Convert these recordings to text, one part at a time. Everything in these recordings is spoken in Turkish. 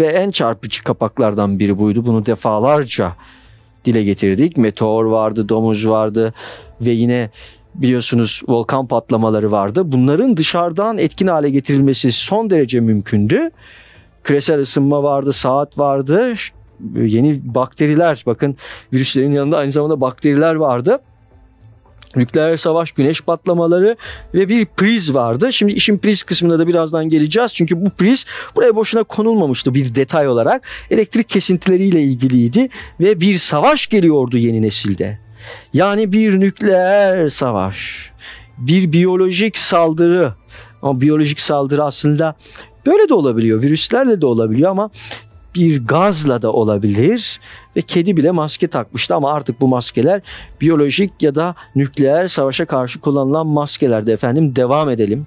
ve en çarpıcı kapaklardan biri buydu. Bunu defalarca dile getirdik. Meteor vardı, domuz vardı ve yine biliyorsunuz volkan patlamaları vardı. Bunların dışarıdan etkin hale getirilmesi son derece mümkündü. Küresel ısınma vardı, saat vardı, yeni bakteriler bakın virüslerin yanında aynı zamanda bakteriler vardı nükleer savaş, güneş patlamaları ve bir priz vardı. Şimdi işin priz kısmına da birazdan geleceğiz. Çünkü bu priz buraya boşuna konulmamıştı bir detay olarak. Elektrik kesintileriyle ilgiliydi ve bir savaş geliyordu yeni nesilde. Yani bir nükleer savaş, bir biyolojik saldırı. Ama biyolojik saldırı aslında böyle de olabiliyor. Virüslerle de olabiliyor ama bir gazla da olabilir ve kedi bile maske takmıştı ama artık bu maskeler biyolojik ya da nükleer savaşa karşı kullanılan maskelerde efendim devam edelim.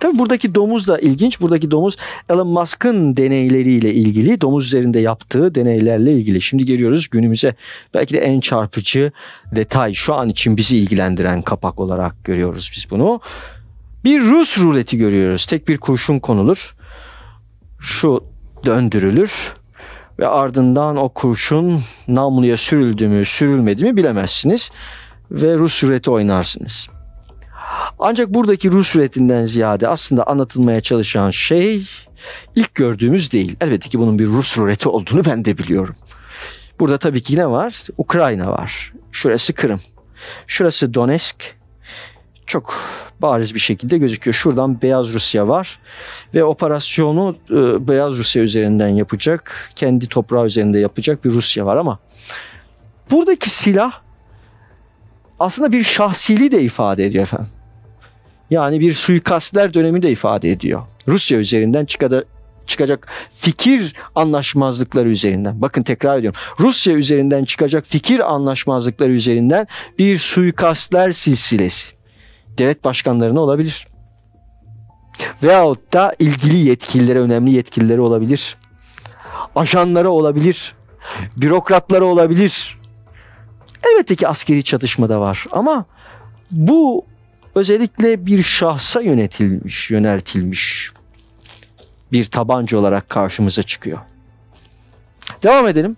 Tabi buradaki domuz da ilginç. Buradaki domuz Elon Musk'ın deneyleriyle ilgili, domuz üzerinde yaptığı deneylerle ilgili. Şimdi geliyoruz günümüze. Belki de en çarpıcı detay şu an için bizi ilgilendiren kapak olarak görüyoruz biz bunu. Bir Rus ruleti görüyoruz. Tek bir kurşun konulur şu döndürülür ve ardından o kurşun namluya sürüldü mü sürülmedi mi bilemezsiniz ve Rus sureti oynarsınız. Ancak buradaki Rus suretinden ziyade aslında anlatılmaya çalışan şey ilk gördüğümüz değil. Elbette ki bunun bir Rus sureti olduğunu ben de biliyorum. Burada tabii ki ne var? Ukrayna var. Şurası Kırım. Şurası Donetsk çok bariz bir şekilde gözüküyor. Şuradan Beyaz Rusya var ve operasyonu e, Beyaz Rusya üzerinden yapacak, kendi toprağı üzerinde yapacak bir Rusya var ama buradaki silah aslında bir şahsiliği de ifade ediyor efendim. Yani bir suikastler dönemi de ifade ediyor. Rusya üzerinden çıkada, çıkacak fikir anlaşmazlıkları üzerinden. Bakın tekrar ediyorum. Rusya üzerinden çıkacak fikir anlaşmazlıkları üzerinden bir suikastler silsilesi devlet başkanlarına olabilir. Veyahut da ilgili yetkililere, önemli yetkililere olabilir. Ajanlara olabilir. Bürokratlara olabilir. Elbette ki askeri çatışma da var ama bu özellikle bir şahsa yönetilmiş, yöneltilmiş bir tabanca olarak karşımıza çıkıyor. Devam edelim.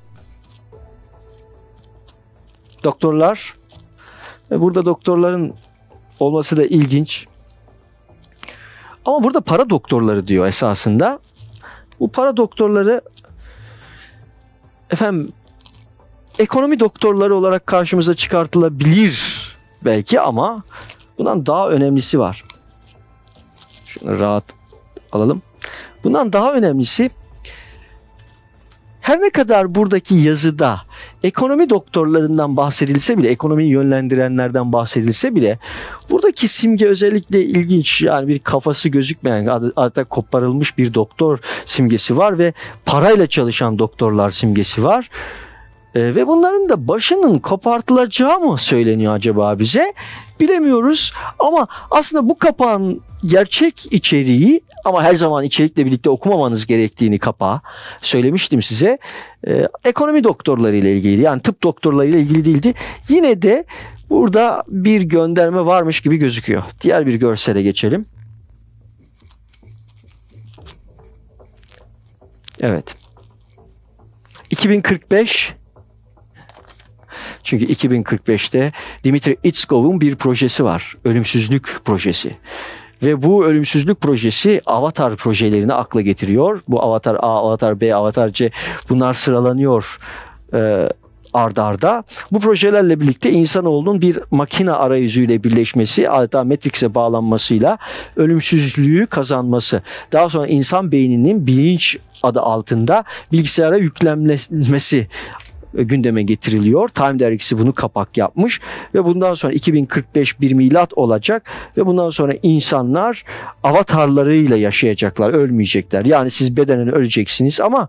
Doktorlar ve burada doktorların olması da ilginç. Ama burada para doktorları diyor esasında. Bu para doktorları efendim ekonomi doktorları olarak karşımıza çıkartılabilir belki ama bundan daha önemlisi var. Şunu rahat alalım. Bundan daha önemlisi her ne kadar buradaki yazıda ekonomi doktorlarından bahsedilse bile, ekonomiyi yönlendirenlerden bahsedilse bile buradaki simge özellikle ilginç. Yani bir kafası gözükmeyen adeta koparılmış bir doktor simgesi var ve parayla çalışan doktorlar simgesi var. E, ve bunların da başının kopartılacağı mı söyleniyor acaba bize? Bilemiyoruz ama aslında bu kapağın gerçek içeriği ama her zaman içerikle birlikte okumamanız gerektiğini kapa söylemiştim size. E, ekonomi doktorları ile ilgiliydi. Yani tıp doktorları ile ilgili değildi. Yine de burada bir gönderme varmış gibi gözüküyor. Diğer bir görsele geçelim. Evet. 2045 çünkü 2045'te Dimitri Itskov'un bir projesi var. Ölümsüzlük projesi. Ve bu ölümsüzlük projesi avatar projelerini akla getiriyor. Bu avatar A, avatar B, avatar C bunlar sıralanıyor e, ardarda. Arda. Bu projelerle birlikte insanoğlunun bir makine arayüzüyle birleşmesi, adeta Matrix'e bağlanmasıyla ölümsüzlüğü kazanması. Daha sonra insan beyninin bilinç adı altında bilgisayara yüklenmesi e, gündeme getiriliyor. Time dergisi bunu kapak yapmış ve bundan sonra 2045 bir milat olacak ve bundan sonra insanlar avatarlarıyla yaşayacaklar, ölmeyecekler. Yani siz bedenen öleceksiniz ama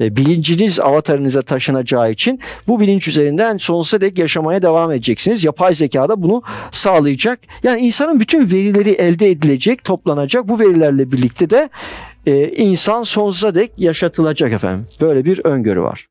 e, bilinciniz avatarınıza taşınacağı için bu bilinç üzerinden sonsuza dek yaşamaya devam edeceksiniz. Yapay zeka da bunu sağlayacak. Yani insanın bütün verileri elde edilecek, toplanacak. Bu verilerle birlikte de e, insan sonsuza dek yaşatılacak efendim. Böyle bir öngörü var.